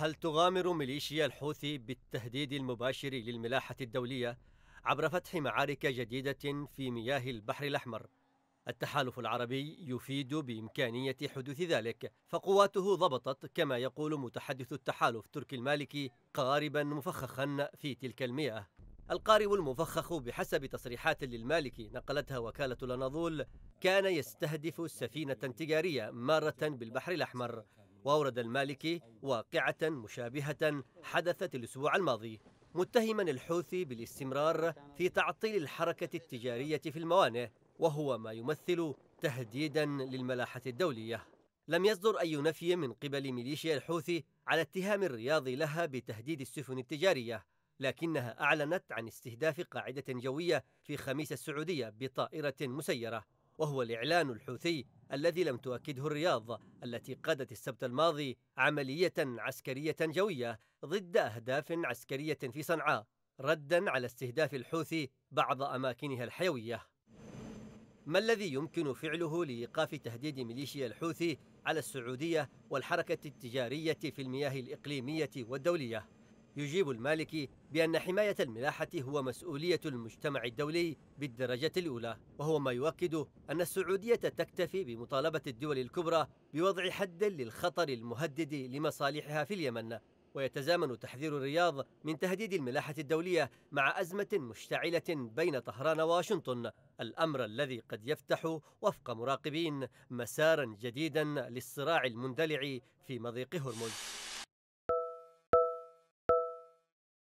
هل تغامر ميليشيا الحوثي بالتهديد المباشر للملاحة الدولية عبر فتح معارك جديدة في مياه البحر الأحمر؟ التحالف العربي يفيد بإمكانية حدوث ذلك فقواته ضبطت كما يقول متحدث التحالف تركي المالكي قاربا مفخخا في تلك المياه القارب المفخخ بحسب تصريحات للمالكي نقلتها وكالة الأناضول كان يستهدف سفينة تجارية مارة بالبحر الأحمر وأورد المالكي واقعة مشابهة حدثت الأسبوع الماضي متهما الحوثي بالاستمرار في تعطيل الحركة التجارية في الموانئ وهو ما يمثل تهديدا للملاحة الدولية لم يصدر أي نفي من قبل ميليشيا الحوثي على اتهام الرياض لها بتهديد السفن التجارية لكنها أعلنت عن استهداف قاعدة جوية في خميس السعودية بطائرة مسيرة وهو الإعلان الحوثي الذي لم تؤكده الرياض التي قادت السبت الماضي عملية عسكرية جوية ضد أهداف عسكرية في صنعاء ردا على استهداف الحوثي بعض أماكنها الحيوية ما الذي يمكن فعله لإيقاف تهديد ميليشيا الحوثي على السعودية والحركة التجارية في المياه الإقليمية والدولية؟ يجيب المالكي بأن حماية الملاحة هو مسؤولية المجتمع الدولي بالدرجة الأولى وهو ما يؤكد أن السعودية تكتفي بمطالبة الدول الكبرى بوضع حد للخطر المهدد لمصالحها في اليمن ويتزامن تحذير الرياض من تهديد الملاحة الدولية مع أزمة مشتعلة بين طهران وواشنطن الأمر الذي قد يفتح وفق مراقبين مسارا جديدا للصراع المندلع في مضيق هرمز